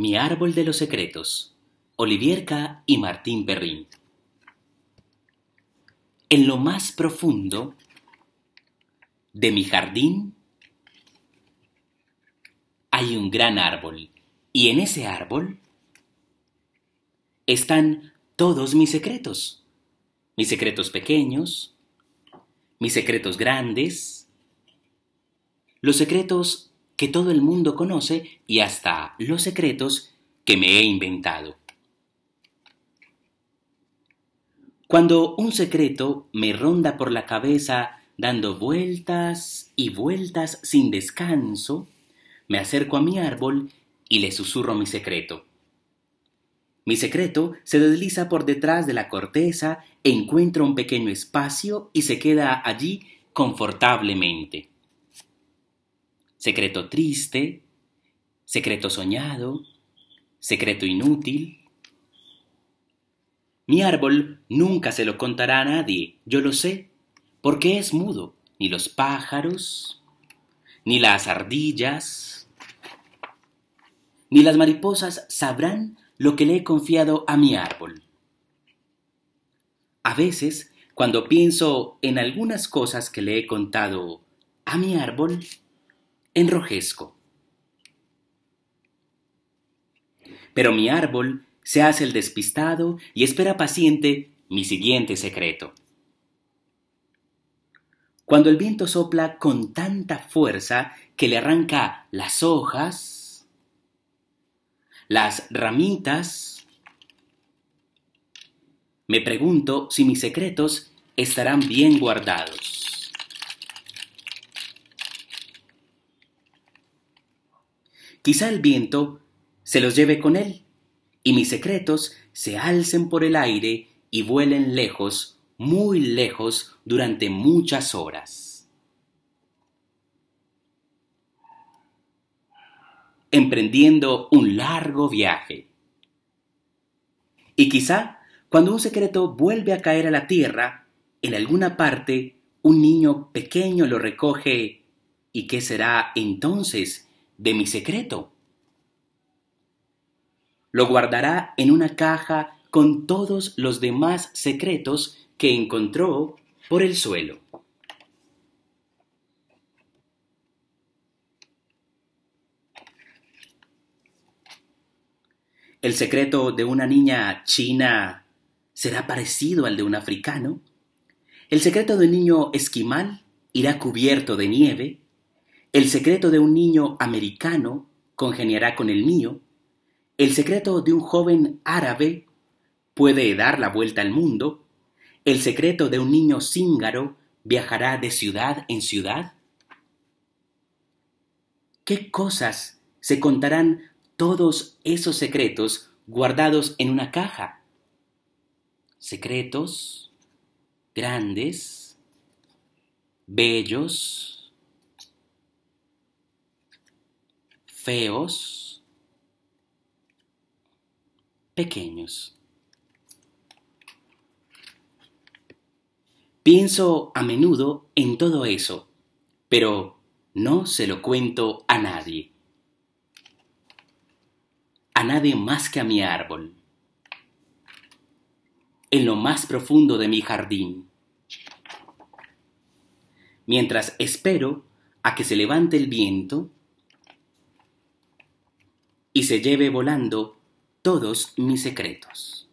Mi árbol de los secretos. Olivier y Martín Perrin. En lo más profundo de mi jardín hay un gran árbol y en ese árbol están todos mis secretos. Mis secretos pequeños, mis secretos grandes, los secretos que todo el mundo conoce y hasta los secretos que me he inventado. Cuando un secreto me ronda por la cabeza dando vueltas y vueltas sin descanso, me acerco a mi árbol y le susurro mi secreto. Mi secreto se desliza por detrás de la corteza, encuentra un pequeño espacio y se queda allí confortablemente secreto triste, secreto soñado, secreto inútil. Mi árbol nunca se lo contará a nadie, yo lo sé, porque es mudo, ni los pájaros, ni las ardillas, ni las mariposas sabrán lo que le he confiado a mi árbol. A veces, cuando pienso en algunas cosas que le he contado a mi árbol, enrojezco. Pero mi árbol se hace el despistado y espera paciente mi siguiente secreto. Cuando el viento sopla con tanta fuerza que le arranca las hojas, las ramitas, me pregunto si mis secretos estarán bien guardados. Quizá el viento se los lleve con él, y mis secretos se alcen por el aire y vuelen lejos, muy lejos, durante muchas horas. Emprendiendo un largo viaje. Y quizá, cuando un secreto vuelve a caer a la tierra, en alguna parte, un niño pequeño lo recoge. ¿Y qué será entonces de mi secreto. Lo guardará en una caja con todos los demás secretos que encontró por el suelo. ¿El secreto de una niña china será parecido al de un africano? ¿El secreto del niño esquimal irá cubierto de nieve? El secreto de un niño americano congeniará con el mío. El secreto de un joven árabe puede dar la vuelta al mundo. El secreto de un niño síngaro viajará de ciudad en ciudad. ¿Qué cosas se contarán todos esos secretos guardados en una caja? Secretos grandes, bellos, feos, pequeños. Pienso a menudo en todo eso, pero no se lo cuento a nadie. A nadie más que a mi árbol. En lo más profundo de mi jardín. Mientras espero a que se levante el viento y se lleve volando todos mis secretos.